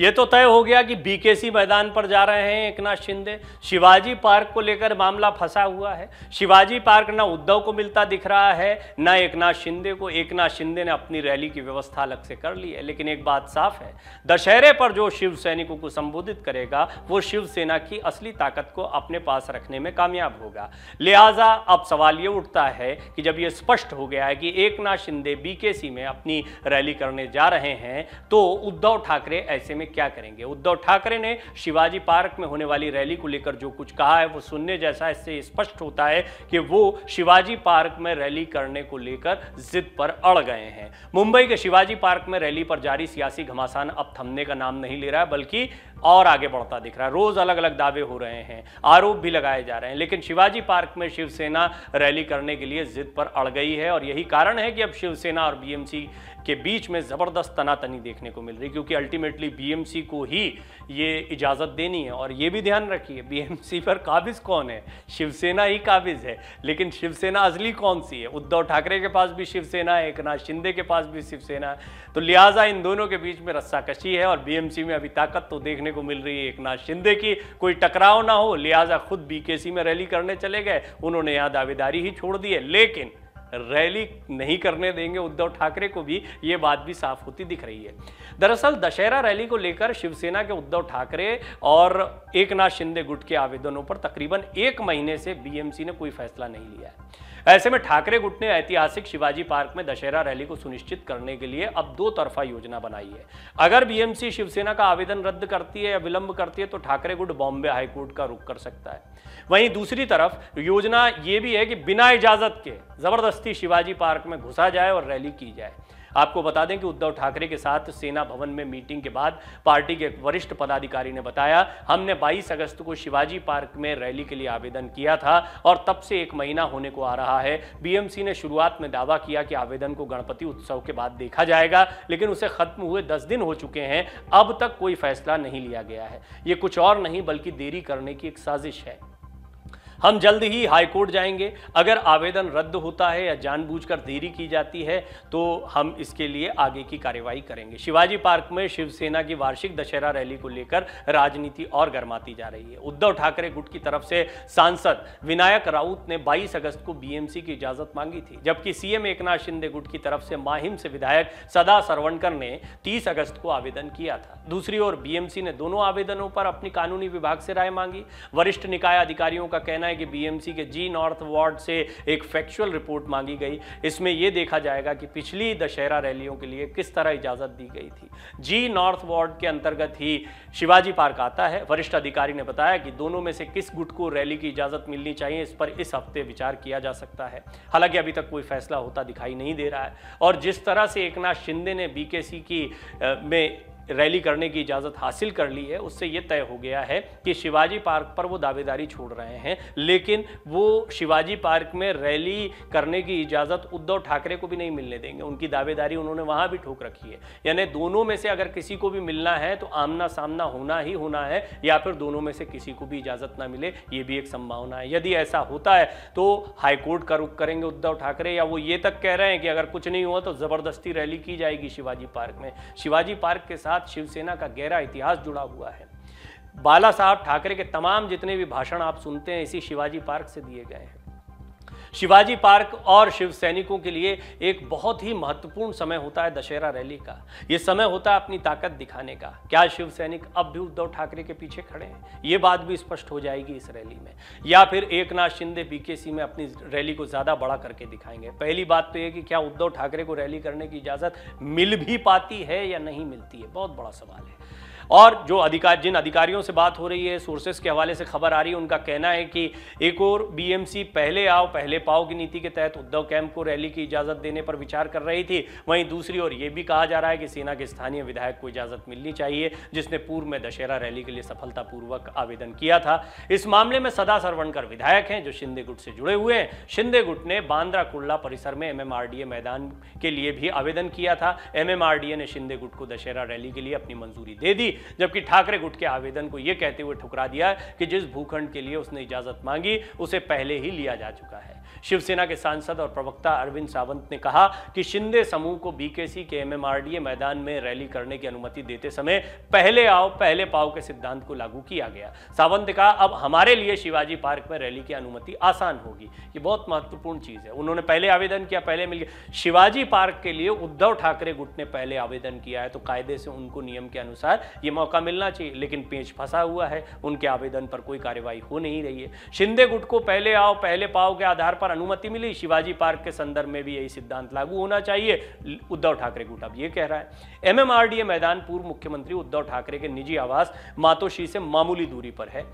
ये तो तय हो गया कि बीकेसी मैदान पर जा रहे हैं एकनाथ शिंदे शिवाजी पार्क को लेकर मामला फंसा हुआ है शिवाजी पार्क ना उद्धव को मिलता दिख रहा है ना एकनाथ शिंदे को एकनाथ शिंदे ने अपनी रैली की व्यवस्था अलग से कर ली है लेकिन एक बात साफ है दशहरे पर जो शिव सैनिकों को संबोधित करेगा वो शिवसेना की असली ताकत को अपने पास रखने में कामयाब होगा लिहाजा अब सवाल ये उठता है कि जब ये स्पष्ट हो गया है कि एक शिंदे बीकेसी में अपनी रैली करने जा रहे हैं तो उद्धव ठाकरे ऐसे में क्या करेंगे उद्धव ठाकरे ने शिवाजी पार्क में होने वाली रैली को लेकर जो कुछ कहा है वो सुनने जैसा इससे स्पष्ट होता है कि वो शिवाजी पार्क में रैली करने को लेकर जिद पर अड़ गए हैं मुंबई के शिवाजी पार्क में रैली पर जारी सियासी घमासान अब थमने का नाम नहीं ले रहा है बल्कि और आगे बढ़ता दिख रहा है रोज अलग अलग दावे हो रहे हैं आरोप भी लगाए जा रहे हैं लेकिन शिवाजी पार्क में शिवसेना रैली करने के लिए जिद पर अड़ गई है और यही कारण है कि अब शिवसेना और बीएमसी के बीच में ज़बरदस्त तनातनी देखने को मिल रही है क्योंकि अल्टीमेटली बीएमसी को ही ये इजाज़त देनी है और ये भी ध्यान रखिए बीएमसी पर काबिज़ कौन है शिवसेना ही काबिज़ है लेकिन शिवसेना असली कौन सी है उद्धव ठाकरे के पास भी शिवसेना है एक शिंदे के पास भी शिवसेना है तो लिहाजा इन दोनों के बीच में रस्साकशी है और बी में अभी ताकत तो देखने को मिल रही है एक शिंदे की कोई टकराव ना हो लिहाजा खुद बी में रैली करने चले गए उन्होंने यहाँ दावेदारी ही छोड़ दी है लेकिन रैली नहीं करने देंगे उद्धव ठाकरे को भी ये बात भी साफ होती दिख रही है दरअसल दशहरा रैली को लेकर शिवसेना के उद्धव ठाकरे और एकनाथ शिंदे गुट के आवेदनों पर तकरीबन एक महीने से बीएमसी ने कोई फैसला नहीं लिया है ऐसे में ठाकरे गुट ने ऐतिहासिक शिवाजी पार्क में दशहरा रैली को सुनिश्चित करने के लिए अब दो तरफा योजना बनाई है अगर बीएमसी शिवसेना का आवेदन रद्द करती है या विलंब करती है तो ठाकरे गुट बॉम्बे हाईकोर्ट का रुख कर सकता है वहीं दूसरी तरफ योजना ये भी है कि बिना इजाजत के जबरदस्ती शिवाजी पार्क में घुसा जाए और रैली की जाए आपको बता दें कि उद्धव ठाकरे के साथ सेना भवन में मीटिंग के बाद पार्टी के एक वरिष्ठ पदाधिकारी ने बताया हमने 22 अगस्त को शिवाजी पार्क में रैली के लिए आवेदन किया था और तब से एक महीना होने को आ रहा है बीएमसी ने शुरुआत में दावा किया कि आवेदन को गणपति उत्सव के बाद देखा जाएगा लेकिन उसे खत्म हुए दस दिन हो चुके हैं अब तक कोई फैसला नहीं लिया गया है ये कुछ और नहीं बल्कि देरी करने की एक साजिश है हम जल्द ही हाईकोर्ट जाएंगे अगर आवेदन रद्द होता है या जानबूझकर देरी की जाती है तो हम इसके लिए आगे की कार्यवाही करेंगे शिवाजी पार्क में शिवसेना की वार्षिक दशहरा रैली को लेकर राजनीति और गर्माती जा रही है उद्धव ठाकरे गुट की तरफ से सांसद विनायक राउत ने 22 अगस्त को बीएमसी की इजाजत मांगी थी जबकि सीएम एक शिंदे गुट की तरफ से माहिम से विधायक सदा सरवणकर ने तीस अगस्त को आवेदन किया था दूसरी ओर बीएमसी ने दोनों आवेदनों पर अपनी कानूनी विभाग से राय मांगी वरिष्ठ निकाय अधिकारियों का कहना है कि बीएमसी के जी नॉर्थ वार्ड से एक फैक्चुअल रिपोर्ट मांगी गई इसमें यह देखा जाएगा कि पिछली दशहरा रैलियों के लिए किस तरह इजाजत दी गई थी जी नॉर्थ वार्ड के अंतर्गत ही शिवाजी पार्क आता है वरिष्ठ अधिकारी ने बताया कि दोनों में से किस गुट को रैली की इजाजत मिलनी चाहिए इस पर इस हफ्ते विचार किया जा सकता है हालांकि अभी तक कोई फैसला होता दिखाई नहीं दे रहा है और जिस तरह से एक शिंदे ने बीकेसी की में रैली करने की इजाज़त हासिल कर ली है उससे ये तय हो गया है कि शिवाजी पार्क पर वो दावेदारी छोड़ रहे हैं लेकिन वो शिवाजी पार्क में रैली करने की इजाज़त उद्धव ठाकरे को भी नहीं मिलने देंगे उनकी दावेदारी उन्होंने वहाँ भी ठोक रखी है यानी दोनों में से अगर किसी को भी मिलना है तो आमना सामना होना ही होना है या फिर दोनों में से किसी को भी इजाज़त ना मिले ये भी एक संभावना है यदि ऐसा होता है तो हाईकोर्ट का रुख करेंगे उद्धव ठाकरे या वो ये तक कह रहे हैं कि अगर कुछ नहीं हुआ तो ज़बरदस्ती रैली की जाएगी शिवाजी पार्क में शिवाजी पार्क के साथ साथ शिवसेना का गहरा इतिहास जुड़ा हुआ है बाला साहब ठाकरे के तमाम जितने भी भाषण आप सुनते हैं इसी शिवाजी पार्क से दिए गए हैं शिवाजी पार्क और शिव सैनिकों के लिए एक बहुत ही महत्वपूर्ण समय होता है दशहरा रैली का ये समय होता है अपनी ताकत दिखाने का क्या शिव सैनिक अब भी उद्धव ठाकरे के पीछे खड़े हैं ये बात भी स्पष्ट हो जाएगी इस रैली में या फिर एक नाथ शिंदे बीकेसी में अपनी रैली को ज़्यादा बड़ा करके दिखाएंगे पहली बात तो ये कि क्या उद्धव ठाकरे को रैली करने की इजाज़त मिल भी पाती है या नहीं मिलती है बहुत बड़ा सवाल है और जो अधिकार जिन अधिकारियों से बात हो रही है सोर्सेस के हवाले से खबर आ रही है उनका कहना है कि एक और बीएमसी पहले आओ पहले पाओ की नीति के तहत उद्धव कैंप को रैली की इजाजत देने पर विचार कर रही थी वहीं दूसरी ओर यह भी कहा जा रहा है कि सेना के स्थानीय विधायक को इजाजत मिलनी चाहिए जिसने पूर्व में दशहरा रैली के लिए सफलतापूर्वक आवेदन किया था इस मामले में सदा सरवणकर विधायक हैं जो शिंदे गुट से जुड़े हुए हैं शिंदे गुट ने बांद्रा कुर्ला परिसर में एम मैदान के लिए भी आवेदन किया था एम ने शिंदे गुट को दशहरा रैली के लिए अपनी मंजूरी दे दी जबकि ठाकरे गुट के आवेदन को यह कहते हुए ठुकरा दिया कि जिस भूखंड के लिए उसने इजाजत मांगी उसे पहले ही लिया जा चुका है शिवसेना के सांसद और प्रवक्ता अरविंद सावंत ने कहा कि शिंदे समूह को बीकेसी के एमएमआरडीए मैदान में रैली करने की अनुमति देते समय पहले आओ पहले पाओ के सिद्धांत को लागू किया गया सावंत ने कहा अब हमारे लिए शिवाजी पार्क में रैली की अनुमति आसान होगी ये बहुत महत्वपूर्ण चीज है उन्होंने पहले आवेदन किया पहले मिल गया शिवाजी पार्क के लिए उद्धव ठाकरे गुट ने पहले आवेदन किया है तो कायदे से उनको नियम के अनुसार ये ये मौका मिलना चाहिए लेकिन पेंच फंसा हुआ है उनके आवेदन पर कोई कार्यवाही हो नहीं रही है शिंदे गुट को पहले आओ पहले पाओ के आधार पर अनुमति मिली शिवाजी पार्क के संदर्भ में भी यही सिद्धांत लागू होना चाहिए उद्धव ठाकरे गुट अब ये कह रहा है एमएमआरडीए मैदान पूर्व मुख्यमंत्री उद्धव ठाकरे के निजी आवास मातोशी से मामूली दूरी पर है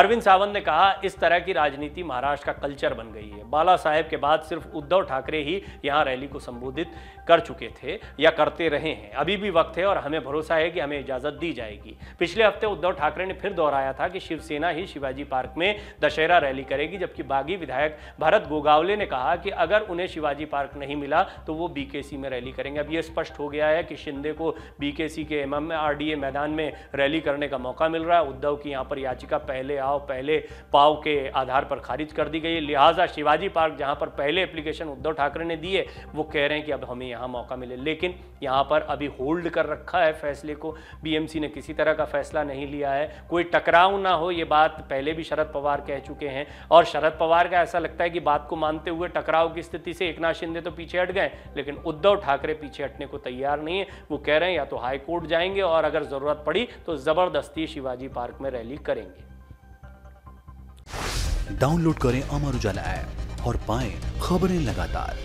अरविंद सावंत ने कहा इस तरह की राजनीति महाराष्ट्र का कल्चर बन गई है बाला साहेब के बाद सिर्फ उद्धव ठाकरे ही यहां रैली को संबोधित कर चुके थे या करते रहे हैं अभी भी वक्त है और हमें भरोसा है कि हमें इजाजत दी जाए जाएगी पिछले हफ्ते उद्धव ठाकरे ने फिर दोहराया था कि शिवसेना ही शिवाजी पार्क में दशहरा रैली करेगी जबकि बागी विधायक भरत गोगावले ने कहा कि अगर उन्हें शिवाजी पार्क नहीं मिला तो वो बीकेसी में रैली करेंगे अब ये स्पष्ट हो गया है कि शिंदे को बीकेसी के एमएम मैदान में रैली करने का मौका मिल रहा है उद्धव की यहाँ पर याचिका पहले आओ पहले पाओ के आधार पर खारिज कर दी गई लिहाजा शिवाजी पार्क जहाँ पर पहले एप्लीकेशन उद्धव ठाकरे ने दिए वो कह रहे हैं कि अब हमें यहाँ मौका मिले लेकिन यहाँ पर अभी होल्ड कर रखा है फैसले को बीएमसी ने ने किसी तरह का फैसला नहीं लिया है कोई टकराव ना हो ये बात पहले भी शरद पवार कह चुके हैं और शरद पवार का ऐसा लगता है कि बात को मानते हुए टकराव की स्थिति से एक शिंदे तो पीछे हट गए लेकिन उद्धव ठाकरे पीछे हटने को तैयार नहीं है वो कह रहे हैं या तो हाईकोर्ट जाएंगे और अगर जरूरत पड़ी तो जबरदस्ती शिवाजी पार्क में रैली करेंगे डाउनलोड करें अमर उजाला ऐप और पाएं खबरें लगातार